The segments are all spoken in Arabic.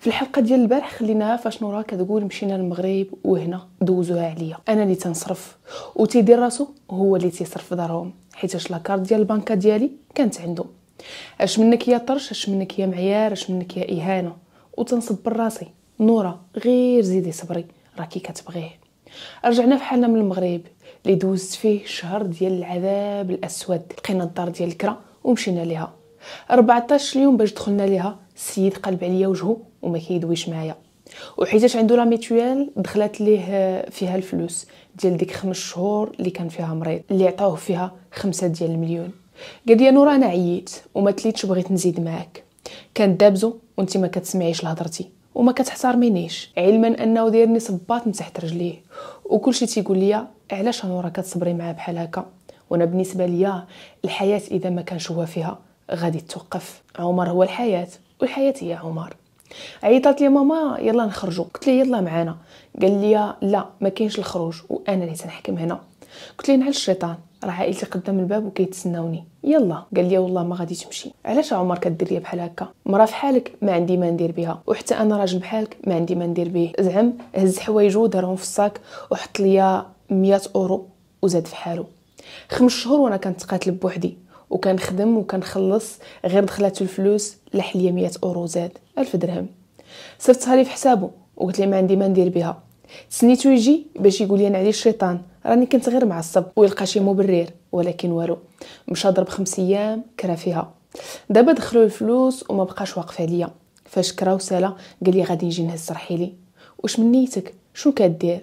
في الحلقه ديال البارح خليناها فاش نورا كتقول مشينا للمغرب وهنا دوزوها عليا انا اللي تنصرف وتيدير راسو هو اللي تيصرف في دارهم حيتاش لاكارت ديال البنكه ديالي كانت عندهم اش منك يا طرش اش منك يا معيار اش منك يا اهانه وتنصب راسي نورا غير زيدي صبري راكي كتبغيه رجعنا فحالنا من المغرب اللي دوزت فيه شهر ديال العذاب الاسود لقينا الدار ديال الكرا ومشينا ليها 14 اليوم باش دخلنا ليها السيد قلب عليا وجهه وما كيدويش معايا وحيتاش عنده لا ميتويال دخلت ليه فيها الفلوس ديال ديك خمس شهور اللي كان فيها مريض اللي عطاوه فيها خمسة ديال المليون قال لي نورا انا عييت وما تليتش بغيت نزيد معاك كان دابزو وانت ما كتسمعيش لهضرتي وما كتحترمينيش علما انه دايرني صباط من تحت رجليه وكلشي تيقول لي علاش نورا كتصبري معاه بحال هكا وانا بالنسبه ليا الحياه اذا ما كانش هو فيها غادي توقف عمر هو الحياه والحياه هي عمر عيطات لي ماما يلا نخرجوا قلت لي يلا معانا قال لي لا ما كاينش الخروج وانا اللي تنحكم هنا قلت لي نعل الشيطان راه عائلتي قدام الباب وكيتسناوني يلا قال لي والله ما غادي تمشي علاش عمر كدير لي بحال هكا مرا فحالك ما عندي ما ندير بها وحتى انا راجل بحالك ما عندي ما ندير به زعم هز حوايجو دارهم في الصاك وحط لي 100 اورو وزاد في حالو خمس شهور وانا كنتقاتل بوحدي وكنخدم وكنخلص غير دخلاتو الفلوس لحليه 100 اورو زاد ألف درهم صفتها لي في حسابه وقلت لي ما عندي ما ندير بها تسنيتو يجي باش يقول لي انا عليه الشيطان راني كنت غير معصب ويلقى شي مبرر ولكن والو مشى ضرب خمس ايام كرا فيها دابا دخلوا الفلوس وما بقاش واقف عليا فاش كرا وسالا قال لي غادي نجي نهز رحيلي واش من نيتك كدير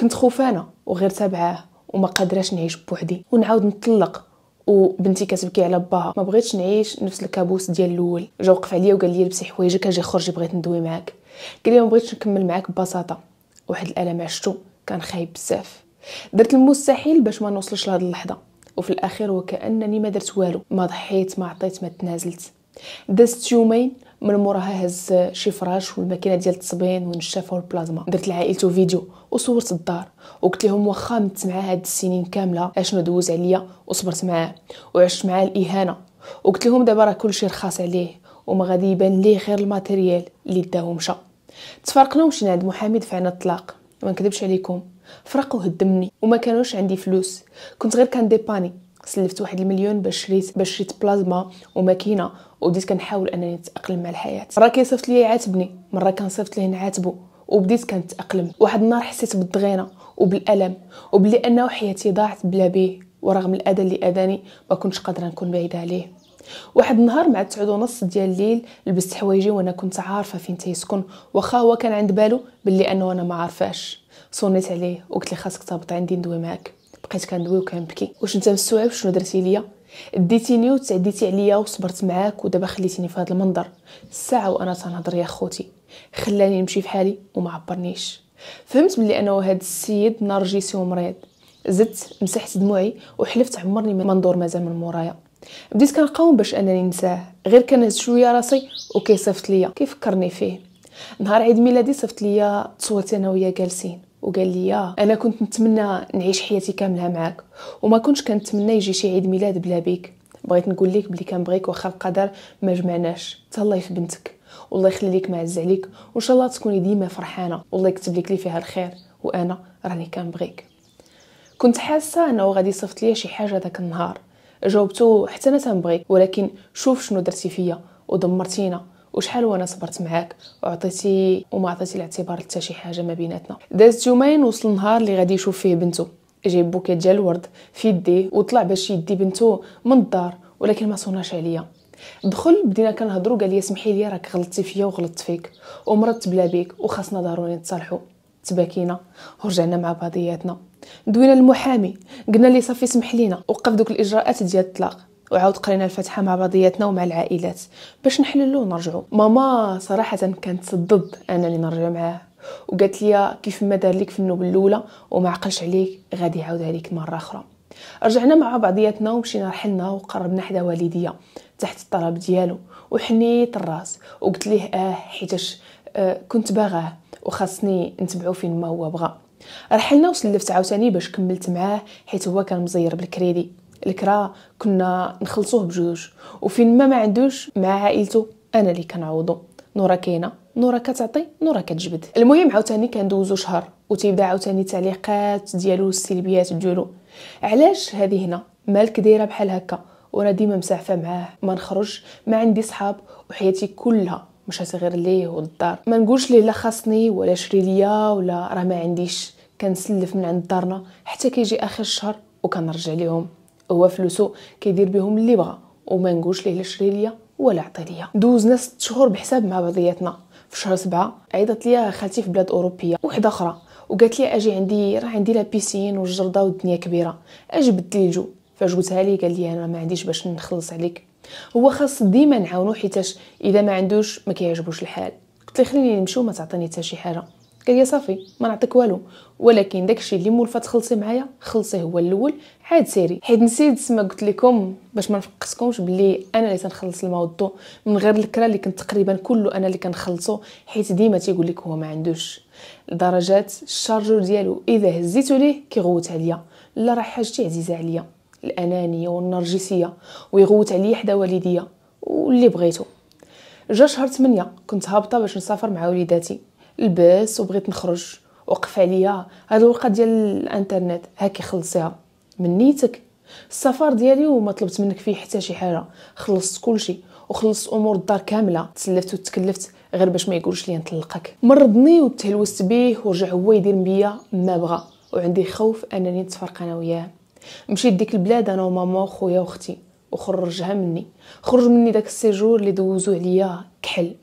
كنت خوفانه وغير تابعاه وما قادراش نعيش بوحدي ونعاود نطلق وبنتي كتبكي على باها ما بغيتش نعيش نفس الكابوس ديال الاول جا وقف عليا وقال لي لبسي حوايجك اجي خرجي بغيت ندوي معاك قال لي ما بغيتش نكمل معاك ببساطه واحد الالم عشتو كان خايب بزاف درت المستحيل باش ما نوصلش لهاد اللحظه وفي الاخير وكانني ما درت والو ما ضحيت ما عطيت ما تنازلت دازت يومين من موراها هز شي فراش والماكينه ديال التصبين ونشافه والبلازما درت لعائلته فيديو وصورت الدار وقلت لهم واخا مت معاه هاد السنين كامله اشنو دوز عليا وصبرت معاه وعشت معاه الاهانه وقلت لهم دابا راه كلشي رخاص عليه وما غادي يبان ليه غير الماتيريال اللي داو مشى تفرقنا ومشينا عند محامي دفعنا الطلاق ما نكذبش عليكم فرقوا هدمني وما كانوش عندي فلوس كنت غير كنديباني سلفت واحد المليون باش شريت باش شريت بلازما وماكينه وبديت كنحاول انني نتاقلم مع الحياه مره كيصيفط لي يعاتبني مره كنصيفط ليه نعاتبو وبديت كنتاقلم واحد النهار حسيت بالضغينه وبالالم وبلي انه حياتي ضاعت بلا بيه ورغم الاذى اللي اذاني ما كنتش قادره نكون بعيده عليه واحد النهار مع تسعود ونص ديال الليل لبست حوايجي وانا كنت عارفه فين تيسكن واخا هو كان عند بالو بلي انه انا ما عارفاش صونيت عليه وقلت لي خاصك تهبط عندي ندوي معاك بقيت كندوي وكنبكي واش انت مستوعب شنو درتي ليا ديتيني وتعديتي عليا وصبرت معاك ودابا خليتيني في هذا المنظر الساعه وانا تنهضر يا خوتي خلاني نمشي في حالي وما عبرنيش فهمت بلي انا وهاد السيد نرجسي ومريض زدت مسحت دموعي وحلفت عمرني ما ندور مازال من مورايا بديت كنقاوم باش انني ننساه غير كنهز شويه راسي وكيصيفط ليا كيفكرني فيه نهار عيد ميلادي صيفط ليا تصويت انا وياه جالسين وقال لي انا كنت نتمنى نعيش حياتي كامله معاك وما كنتش كنتمنى يجي شي عيد ميلاد بلا بيك بغيت نقول لك بلي كنبغيك واخا القدر ما جمعناش تهلاي في بنتك والله يخلي لك عليك وان شاء الله تكوني ديما فرحانه والله يكتب لك لي فيها الخير وانا راني كنبغيك كنت حاسه انه غادي يصيفط ليا شي حاجه داك النهار جاوبته حتى انا تنبغيك ولكن شوف شنو درتي فيا ودمرتينا وشحال وانا صبرت معاك وعطيتي وما عطيتي الاعتبار حتى شي حاجه ما بيناتنا دازت يومين وصل النهار اللي غادي يشوف فيه بنته جايب بوكيت ديال الورد في يديه وطلع باش يدي بنته من الدار ولكن ما صوناش عليا دخل بدينا كنهضروا قال لي سمحي لي راك غلطتي فيا وغلطت فيك ومرضت بلا بيك وخاصنا ضروري نتصالحوا تباكينا ورجعنا مع بعضياتنا دوينا المحامي قلنا لي صافي سمح لينا وقف دوك الاجراءات ديال الطلاق وعاود قرينا الفاتحه مع بعضياتنا ومع العائلات باش نحللو ونرجعو ماما صراحه كانت ضد انا اللي نرجع معاه وقالت لي كيف ما دار لك في النوبه الاولى وما عقلش عليك غادي يعاود عليك مره اخرى رجعنا مع بعضياتنا ومشينا رحلنا وقربنا حدا والديا تحت الطلب ديالو وحنيت الراس وقلت ليه اه حيتاش آه كنت باغاه وخاصني نتبعو فين ما هو بغى رحلنا وسلفت عاوتاني باش كملت معاه حيت هو كان مزير بالكريدي الكرا كنا نخلصوه بجوج وفين ما ما عندوش مع عائلته انا اللي كنعوضو نورا كاينه نورا كتعطي نورا كتجبد المهم عاوتاني كندوزو شهر وتيبدا عاوتاني التعليقات ديالو السلبيات ديالو علاش هذه هنا مالك دايره بحال هكا وانا ديما مسافه معاه ما نخرج ما عندي صحاب وحياتي كلها مشات غير ليه والدار ما نقولش ليه لا خاصني ولا شري ليا ولا راه ما عنديش كنسلف من عند دارنا حتى كيجي اخر الشهر وكنرجع ليهم هو فلوسو كيدير بهم اللي بغا وما نقولش ليه لا شري ليا ولا عطي ليا دوزنا ست شهور بحساب مع بعضياتنا في شهر سبعة عيطت ليا خالتي في بلاد اوروبيه وحده اخرى وقالت لي اجي عندي راه عندي لا بيسين والجرده والدنيا كبيره اجي بدلي الجو فاش قلتها لي قال لي انا ما عنديش باش نخلص عليك هو خاص ديما نعاونو حيتاش اذا ما عندوش ما كيعجبوش الحال قلت لي خليني نمشي وما تعطيني حتى شي حاجه قال صافي ما نعطيك والو ولكن داكشي اللي مولفه تخلصي معايا خلصيه هو الاول عاد سيري حيت نسيت ما قلت لكم باش ما نفقسكمش بلي انا اللي تنخلص الموضوع من غير الكرا اللي كنت تقريبا كله انا اللي كنخلصو حيت ديما تيقول لك هو ما عندوش لدرجات الشارجور ديالو اذا هزيتو ليه كيغوت عليا لا راه حاجتي عزيزه عليا الانانيه والنرجسيه ويغوت عليا حدا والديا واللي بغيتو جا شهر 8 كنت هابطه باش نسافر مع وليداتي لباس وبغيت نخرج وقف عليا هاد الورقه ديال الانترنت هاكي خلصيها من نيتك السفر ديالي وما طلبت منك فيه حتى شي حاجه خلصت كلشي وخلصت امور الدار كامله تسلفت وتكلفت غير باش ما يقولش لي نطلقك مرضني وتهلوست بيه ورجع هو يدير بيا ما بغى وعندي خوف انني نتفرق انا وياه مشيت ديك البلاد انا وماما وخويا واختي وخرجها مني خرج مني داك السيجور اللي دوزو عليا كحل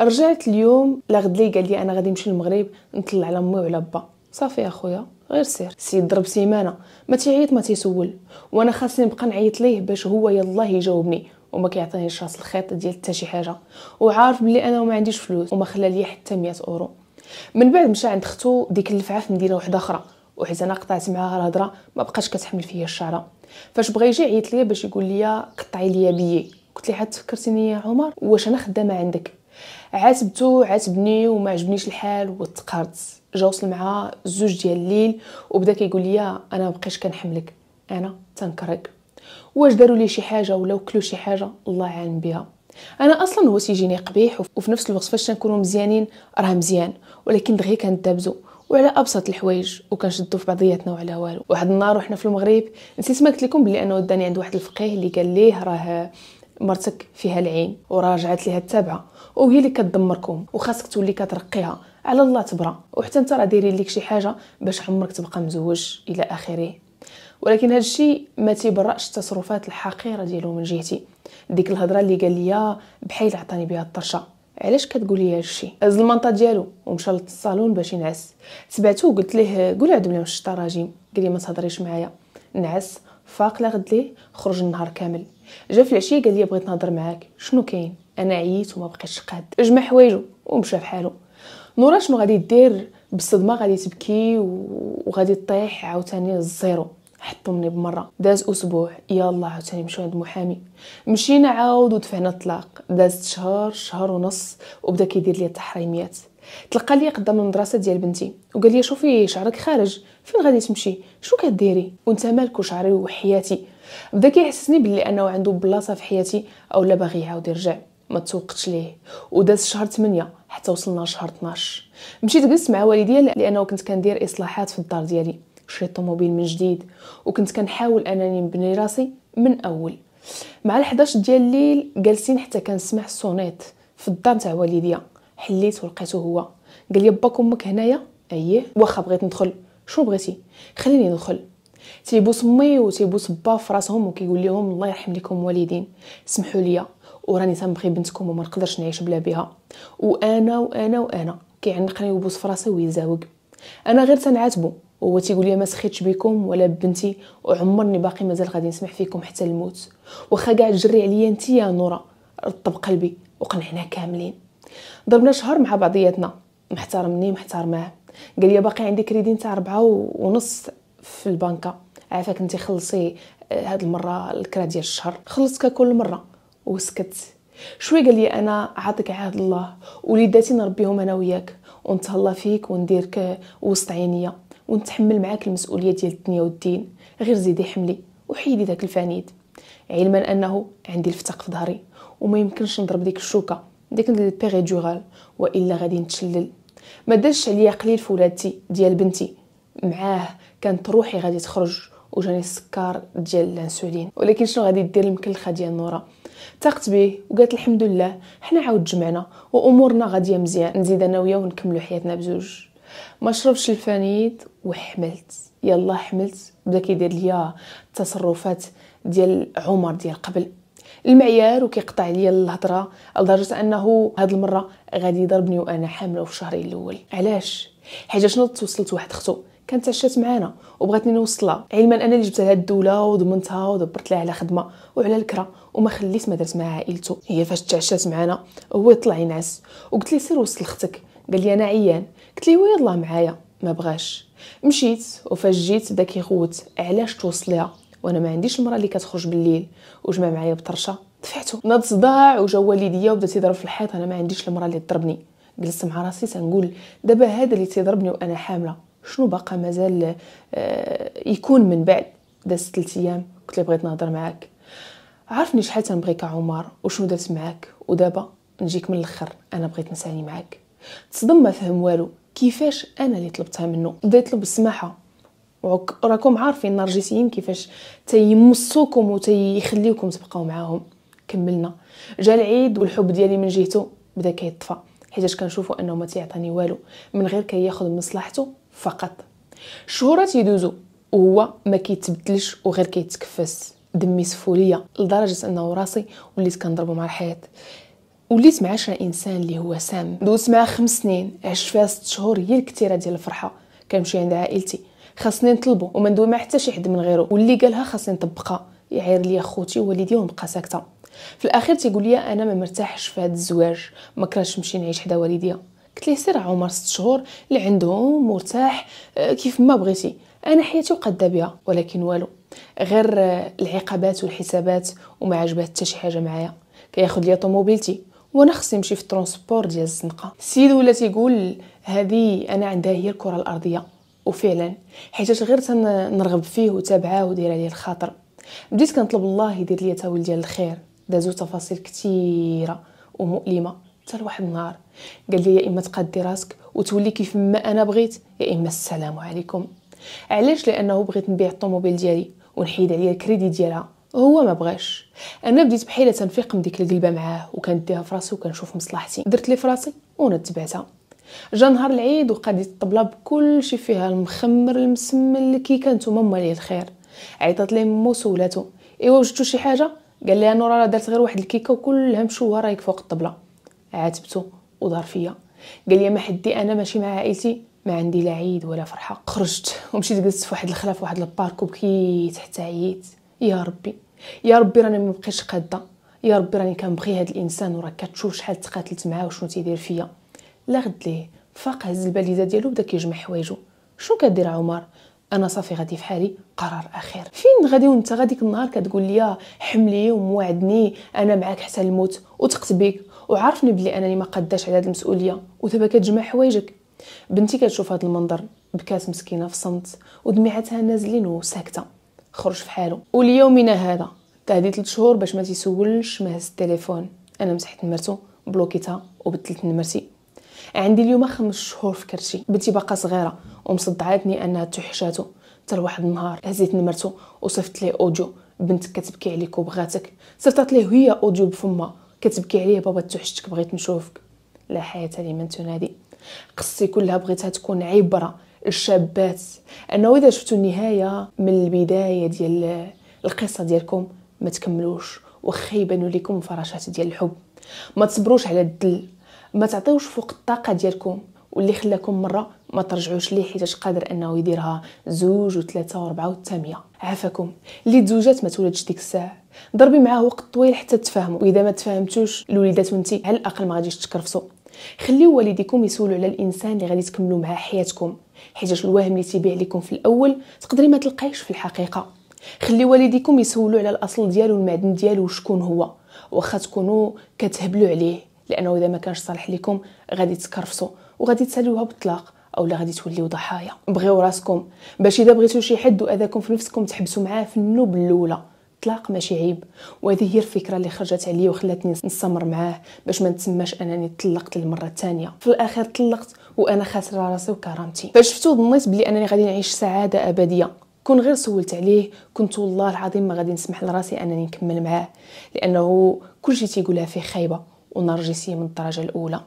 رجعت اليوم لغد لي قال لي انا غادي نمشي للمغرب نطلع على امي وعلى با صافي اخويا غير سير سيد ضرب سيمانه ما تيعيط ما تيسول وانا خاصني نبقى نعيط ليه باش هو يلاه يجاوبني وما كيعطينيش راس الخيط ديال حتى شي حاجه وعارف بلي انا ما عنديش فلوس وما خلى لي حتى 100 اورو من بعد مشى عند اختو ديك اللفعه في مدينه واحده اخرى وحيت انا قطعت معاها الهضره ما بقاش كتحمل فيا الشعره فاش بغى يجي عيط ليا باش يقول ليا قطعي ليا بيي قلت ليه حتى فكرتيني يا عمر واش انا خدامه عندك عاتبتو عاتبني وما عجبنيش الحال وتقهرت جا وصل معاه زوج ديال الليل وبدا كيقول لي انا ما بقيتش كنحملك انا تنكرك واش داروا لي شي حاجه ولا وكلوا شي حاجه الله عالم بها انا اصلا هو تيجيني قبيح وفي نفس الوقت فاش تنكونوا مزيانين راه مزيان ولكن دغيا كندابزو وعلى ابسط الحوايج وكنشدو في بعضياتنا وعلى والو واحد النهار وحنا في المغرب نسيت ما قلت لكم بلي انه داني عند واحد الفقيه اللي قال ليه راه مرتك فيها العين وراجعت ليها التابعه وهي اللي كتدمركم وخاصك تولي كترقيها على الله تبرا وحتى انت راه دايرين ليك شي حاجه باش عمرك تبقى مزوج الى اخره ولكن هذا الشيء ما تيبرأش التصرفات الحقيره ديالو من جهتي ديك الهضره اللي قال لي بحال عطاني بها الطرشه علاش كتقول لي هادشي هز المنطه ديالو ومشى للصالون باش ينعس تبعته وقلت ليه قول عاد بلي مشيت الراجيم قال لي ما تهضريش معايا نعس فاق لغد ليه خرج النهار كامل جا في العشيه قال لي بغيت نهضر معاك شنو كاين انا عييت وما بقيتش قاد جمع حوايجو ومشى فحالو نورا شنو غادي دير بالصدمه غادي تبكي وغادي طيح عاوتاني للزيرو حطمني بمره داز اسبوع يلا عاوتاني مشيو عند محامي مشينا عاود ودفعنا الطلاق دازت شهر شهر ونص وبدا كيدير لي التحريميات تلقى لي قدام المدرسه ديال بنتي وقال لي شوفي شعرك خارج فين غادي تمشي شو كديري وانت مالك وشعري وحياتي بدا كيحسسني بلي انه عنده بلاصه في حياتي اولا باغي يعاود يرجع ما تسوقتش ليه وداز شهر 8 حتى وصلنا لشهر 12 مشيت جلست مع والديا لانه كنت كندير اصلاحات في الدار ديالي شريت طوموبيل من جديد وكنت كنحاول انني نبني راسي من اول مع ال11 ديال الليل جالسين حتى كنسمع الصونيت في الدار تاع والديا حليت ولقيته هو قال لي باك امك هنايا اييه واخا بغيت ندخل شنو بغيتي خليني ندخل تيبوس مي وتيبوس با فراسهم وكيقول لهم الله يرحم لكم والدين سمحوا لي وراني تنبغي بنتكم وما نقدرش نعيش بلا بها وانا وانا وانا كيعنقني وبوس فراسي ويزاوق انا غير تنعاتبو وهو تيقول لي ما سخيتش بكم ولا بنتي وعمرني باقي مازال غادي نسمح فيكم حتى الموت واخا كاع تجري عليا انت يا نورا رطب قلبي وقنعنا كاملين ضربنا شهر مع بعضياتنا محترمني محترماه قال لي باقي عندي كريدي تاع ربعة ونص في البنكة عافاك انت خلصي آه، هاد المرة الكرا ديال الشهر خلصك كل مرة وسكت شوي قال لي انا عاطيك عهد الله وليداتي نربيهم انا وياك ونتهلا فيك ونديرك وسط عينيا ونتحمل معاك المسؤوليه ديال الدنيا والدين غير زيدي حملي وحيدي داك الفنيد علما انه عندي الفتق في ظهري وما يمكنش نضرب ديك الشوكه ديك البيريدورال والا غادي نتشلل ما دارش عليا قليل فولادتي ديال بنتي معاه كانت روحي غادي تخرج وجاني السكر ديال الانسولين ولكن شنو غادي دير المكلخه ديال نوره تاقت به وقالت الحمد لله حنا عاود جمعنا وامورنا غاديه مزيان نزيد انا وياه ونكملوا حياتنا بزوج ما شربش الفنيد وحملت يلا حملت بدا كيدير ليا التصرفات ديال عمر ديال قبل المعيار وكيقطع ليا الهضره لدرجه انه هاد المره غادي يضربني وانا حامله في شهري الاول علاش حيت شنو توصلت واحد اختو كانت عشات معانا وبغاتني نوصلها علما انا اللي جبتها لهاد الدوله وضمنتها ودبرت لها على خدمه وعلى الكره وما خليت ما درت مع عائلته هي فاش تعشات معانا هو يطلع ينعس وقلت لي سير وصل اختك قال لي انا عيان قلت ليه يلاه معايا ما بغاش مشيت وفاش جيت بدا كيغوت علاش توصليها وانا ما عنديش المراه اللي كتخرج بالليل وجمع معايا بطرشه دفعته ناض صداع وجا والديا وبدا تيضرب في الحيط انا ما عنديش المراه اللي تضربني جلست مع راسي تنقول دابا هذا اللي تيضربني وانا حامله شنو بقى مازال آه، يكون من بعد دازت ثلاث ايام قلت لي بغيت نهضر معاك عرفني شحال تنبغيك عمر وشنو درت معاك ودابا نجيك من الاخر انا بغيت نسالي معاك تصدم ما فهم والو كيفاش انا اللي طلبتها منه بدا يطلب السماحه وراكم عارفين النرجسيين كيفاش تيمصوكم وتيخليوكم تبقاو معاهم كملنا جا العيد والحب ديالي من جهته بدا كيطفى حيتاش كنشوفو انه ما تيعطيني والو من غير كياخذ كي مصلحته فقط شهورات يدوزو وهو ما كيتبدلش وغير كيتكفس دمي سفوليه لدرجه انه راسي وليت كنضربو مع الحيط وليت مع انسان اللي هو سام دوزت معاه خمس سنين عشت فيها ست شهور هي الكثيره ديال الفرحه كنمشي عند عائلتي خاصني نطلبو وما ندوي مع حتى شي حد من غيره واللي قالها خاصني نطبقها يعير ليا خوتي ووالدي ونبقى ساكته في الاخير تيقول لي انا ما مرتاحش في هذا الزواج ما كرهتش نمشي نعيش حدا والديا قلت ليه سير عمر ست شهور اللي عنده مرتاح آه، كيف ما بغيتي انا حياتي وقاده بها ولكن والو غير آه، العقابات والحسابات وما عجبات حتى شي حاجه معايا كياخذ لي طوموبيلتي وانا خصني نمشي في الترونسبور ديال الزنقه السيد ولا تيقول هذه انا عندها هي الكره الارضيه وفعلا حيت غير تنرغب فيه وتابعاه ودير عليه الخاطر بديت كنطلب الله يدير لي تاويل ديال الخير دازو تفاصيل كثيره ومؤلمه حتى لواحد النهار قال لي يا اما تقدي راسك وتولي كيف ما انا بغيت يا اما السلام عليكم علاش لانه بغيت نبيع الطوموبيل ديالي ونحيد عليا الكريدي ديالها هو ما بغاش انا بديت بحيله تنفيق من ديك القلبه معاه وكنديها في راسي وكنشوف مصلحتي درت لي فراسي ونتبعتها جا نهار العيد وقاديت الطبله بكل شي فيها المخمر المسمن الكيكه نتوما ماما لي الخير عيطات لي مو سولاتو ايوا وجدتو شي حاجه قال لي انا راه درت غير واحد الكيكه وكلها مشوه رايك فوق الطبله عاتبته ودار فيا قال لي ما حدي انا ماشي مع عائلتي ما عندي لا عيد ولا فرحه خرجت ومشيت جلست في واحد الخلا واحد البارك وبكيت حتى عييت يا ربي يا ربي راني ما بقيتش قاده يا ربي راني كنبغي هذا الانسان وراه كتشوف شحال تقاتلت معاه وشنو تيدير فيا لا غد ليه فاق هز الباليزه ديالو بدا كيجمع حوايجو شنو كدير عمر انا صافي غادي في حالي قرار اخير فين غادي وانت غاديك النهار كتقول لي آه، حملي وموعدني انا معاك حتى الموت وتقت بيك وعرفني بلي انني ما قداش على هذه المسؤوليه ودابا كتجمع حوايجك بنتي كتشوف هذا المنظر بكات مسكينه في صمت ودمعتها نازلين وساكته خرج في حاله وليومنا هذا تهدي ثلاث شهور باش ما تيسولش مهز التليفون انا مسحت نمرتو بلوكيتها وبدلت نمرتي عندي اليوم خمس شهور في كرشي بنتي باقا صغيره ومصدعاتني انها توحشاتو حتى لواحد النهار هزيت نمرتو وصيفط ليه اوديو بنتك كتبكي عليك وبغاتك صيفطت ليه هي اوديو بفمها كتبكي عليا بابا توحشتك بغيت نشوفك لا حياة من تنادي قصي كلها بغيتها تكون عبرة للشابات انه اذا شفتوا النهاية من البداية ديال القصة ديالكم ما تكملوش وخا يبانوا لكم فراشات ديال الحب ما تصبروش على الدل ما تعطيوش فوق الطاقة ديالكم واللي خلاكم مرة ما ترجعوش ليه حيتاش قادر انه يديرها زوج وثلاثة واربعة وثمانيه عافاكم اللي تزوجات ما تولدش ديك الساعه ضربي معاه وقت طويل حتى تفاهموا واذا ما تفهمتوش الوليدات وانت على الاقل ما غاديش تكرفصوا خليو والديكم يسولوا على الانسان اللي غادي تكملوا معاه حياتكم حيت الوهم اللي تيبيع لكم في الاول تقدري ما تلقايش في الحقيقه خلي والديكم يسولوا على الاصل ديالو المعدن ديالو وشكون هو واخا تكونوا كتهبلوا عليه لانه اذا ما كانش صالح لكم غادي تكرفصوا وغادي تسالوها بالطلاق اولا غادي توليو ضحايا بغيو راسكم باش اذا بغيتو شي حد واذاكم في نفسكم تحبسوا معاه في النوب الاولى الطلاق ماشي عيب وهذه هي الفكره اللي خرجت عليا وخلاتني نستمر معاه باش ما نتسماش انني طلقت للمره الثانيه في الاخير طلقت وانا خاسره راسي وكرامتي شفتو ظنيت بلي انني غادي نعيش سعاده ابديه كون غير سولت عليه كنت والله العظيم ما غادي نسمح لراسي انني نكمل معاه لانه كلشي تيقولها فيه خايبه ونرجسيه من الدرجه الاولى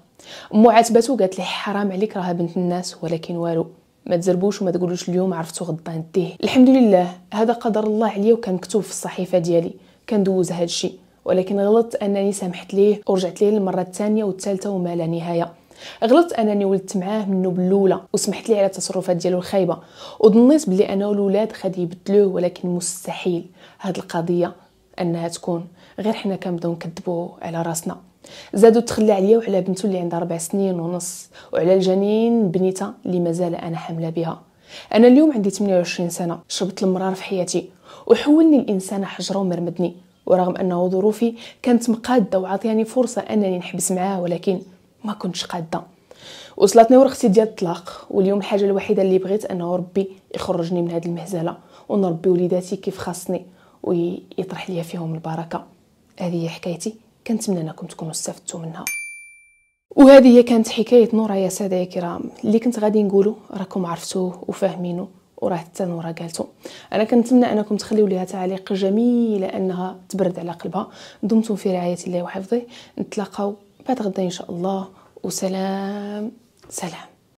معاتبته قالت لي حرام عليك راها بنت الناس ولكن والو ما تزربوش وما تقولوش اليوم عرفتو غدا نديه الحمد لله هذا قدر الله عليا وكان مكتوب في الصحيفه ديالي كندوز هذا الشيء ولكن غلطت انني سامحت ليه ورجعت ليه المره الثانيه والثالثه وما لا نهايه غلطت انني ولدت معاه منه بالاولى وسمحت ليه على التصرفات ديالو الخايبه وظنيت بلي انا الولاد غادي يبدلوه ولكن مستحيل هاد القضيه انها تكون غير حنا كنبداو نكذبوا على راسنا زادو تخلى عليا وعلى بنتو اللي عندها ربع سنين ونص وعلى الجنين بنيتها اللي مازال انا حامله بها انا اليوم عندي 28 سنه شربت المرار في حياتي وحولني الانسان حجره ومرمدني ورغم انه ظروفي كانت مقاده وعطياني فرصه انني نحبس معاه ولكن ما كنتش قاده وصلتني ورختي ديال الطلاق واليوم الحاجه الوحيده اللي بغيت انه ربي يخرجني من هذه المهزله ونربي وليداتي كيف خاصني ويطرح ليا فيهم البركه هذه هي حكايتي كنتمنى انكم تكونوا استفدتوا منها وهذه هي كانت حكايه نورا يا ساده يا كرام اللي كنت غادي نقوله راكم عرفتوه وفاهمينه وراه حتى نورا قالته انا كنتمنى انكم تخليو ليها تعليق جميل انها تبرد على قلبها دمتم في رعايه الله وحفظه نتلاقاو بعد غدا ان شاء الله وسلام سلام